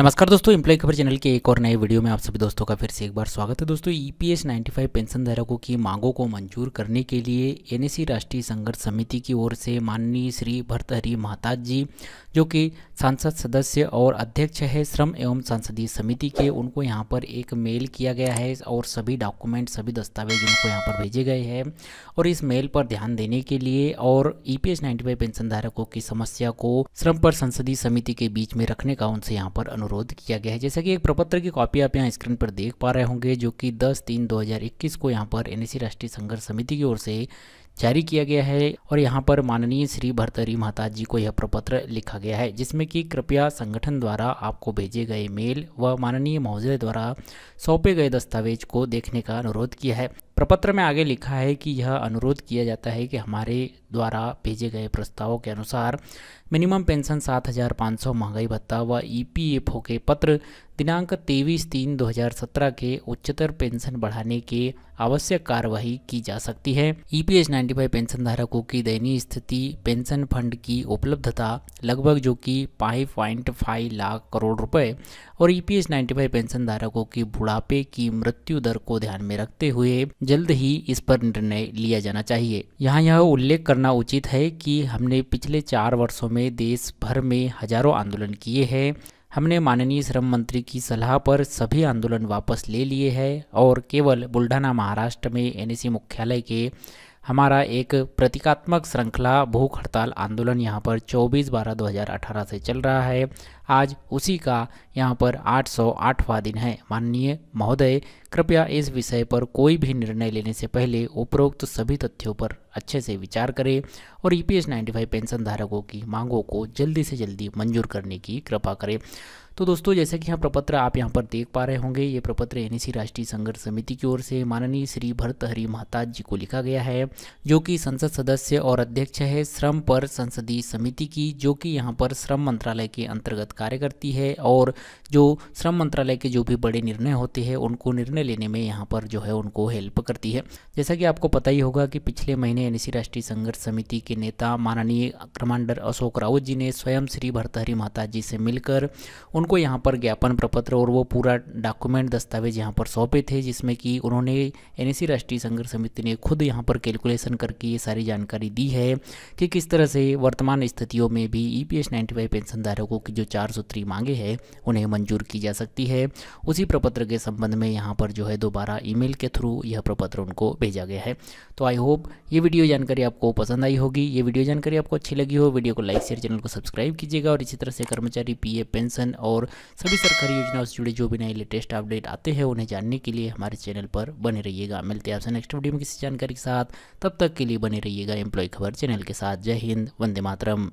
नमस्कार दोस्तों इम्प्लॉय खबर चैनल के एक और नए वीडियो में आप सभी दोस्तों का फिर से एक बार स्वागत है दोस्तों ईपीएस e 95 पेंशन धारकों की मांगों को मंजूर करने के लिए एनएससी राष्ट्रीय संघर्ष समिति की ओर से माननीय श्री भरतहरी महताज जी जो कि सांसद सदस्य और अध्यक्ष है श्रम एवं संसदीय समिति के उनको यहाँ पर एक मेल किया गया है और सभी डॉक्यूमेंट सभी दस्तावेज उनको यहाँ पर भेजे गए हैं और इस मेल पर ध्यान देने के लिए और ई e पी पेंशन धारकों की समस्या को श्रम पर संसदीय समिति के बीच में रखने का उनसे यहाँ पर अनुरोध अनुरोध किया गया है जैसा कि एक प्रपत्र की कॉपी आप यहाँ स्क्रीन पर देख पा रहे होंगे जो कि 10 तीन 2021 को यहाँ पर एनएसी राष्ट्रीय संघर्ष समिति की ओर से जारी किया गया है और यहाँ पर माननीय श्री भरतरी महताज जी को यह प्रपत्र लिखा गया है जिसमें कि कृपया संगठन द्वारा आपको भेजे गए मेल व माननीय महोदय द्वारा सौंपे गए दस्तावेज को देखने का अनुरोध किया है प्रपत्र में आगे लिखा है कि यह अनुरोध किया जाता है कि हमारे द्वारा भेजे गए प्रस्तावों के अनुसार मिनिमम पेंशन सात हज़ार पाँच सौ महंगाई भत्ता व ईपीएफओ के पत्र दिनांक तेईस तीन 2017 के उच्चतर पेंशन बढ़ाने के आवश्यक कार्यवाही की जा सकती है ईपीएस e 95 पेंशन धारकों की दयनीय स्थिति पेंशन फंड की उपलब्धता लगभग जो कि five point five lakh crore रुपए और ईपीएस e 95 पेंशन धारकों की बुढ़ापे की मृत्यु दर को ध्यान में रखते हुए जल्द ही इस पर निर्णय लिया जाना चाहिए यहाँ यह उल्लेख करना उचित है की हमने पिछले चार वर्षों में देश भर में हजारों आंदोलन किए हैं हमने माननीय श्रम मंत्री की सलाह पर सभी आंदोलन वापस ले लिए हैं और केवल बुल्ढाना महाराष्ट्र में एनएसी मुख्यालय के हमारा एक प्रतीकात्मक श्रृंखला भूख हड़ताल आंदोलन यहाँ पर 24 बारह 2018 से चल रहा है आज उसी का यहाँ पर 808वां दिन है माननीय महोदय कृपया इस विषय पर कोई भी निर्णय लेने से पहले उपरोक्त सभी तथ्यों पर अच्छे से विचार करें और ई e पी पेंशन धारकों की मांगों को जल्दी से जल्दी मंजूर करने की कृपा करें तो दोस्तों जैसा कि यहाँ प्रपत्र आप यहाँ पर देख पा रहे होंगे ये प्रपत्र एन राष्ट्रीय संघर्ष समिति की ओर से माननीय श्री भरतहरि महाताज जी को लिखा गया है जो कि संसद सदस्य और अध्यक्ष है श्रम पर संसदीय समिति की जो कि यहाँ पर श्रम मंत्रालय के अंतर्गत कार्य करती है और जो श्रम मंत्रालय के जो भी बड़े निर्णय होते हैं उनको निर्णय लेने में यहाँ पर जो है उनको हेल्प करती है जैसा कि आपको पता ही होगा कि पिछले महीने एन राष्ट्रीय संघर्ष समिति के नेता माननीय कमांडर अशोक रावत जी ने स्वयं श्री भरतहरी माता जी से मिलकर उन उनको यहाँ पर ज्ञापन प्रपत्र और वो पूरा डॉक्यूमेंट दस्तावेज यहाँ पर सौंपे थे जिसमें कि उन्होंने एन राष्ट्रीय संघर्ष समिति ने खुद यहाँ पर कैलकुलेशन करके ये सारी जानकारी दी है कि किस तरह से वर्तमान स्थितियों में भी E e P S pension धारकों की जो चार मांगे हैं उन्हें मंजूर की जा सकती है उसी प्रपत्र के संबंध में यहाँ पर जो है दोबारा ई के थ्रू यह प्रपत्र उनको भेजा गया है तो आई होप ये वीडियो जानकारी आपको पसंद आई होगी ये वीडियो जानकारी आपको अच्छी लगी हो वीडियो को लाइक शेयर चैनल को सब्सक्राइब कीजिएगा और इसी तरह से कर्मचारी पी पेंशन और और सभी सरकारी योजनाओं से जुड़े जो भी नए लेटेस्ट अपडेट आते हैं उन्हें जानने के लिए हमारे चैनल पर बने रहिएगा मिलते हैं आपसे नेक्स्ट वीडियो में किसी जानकारी के साथ तब तक के लिए बने रहिएगा एम्प्लॉय खबर चैनल के साथ जय हिंद वंदे मातरम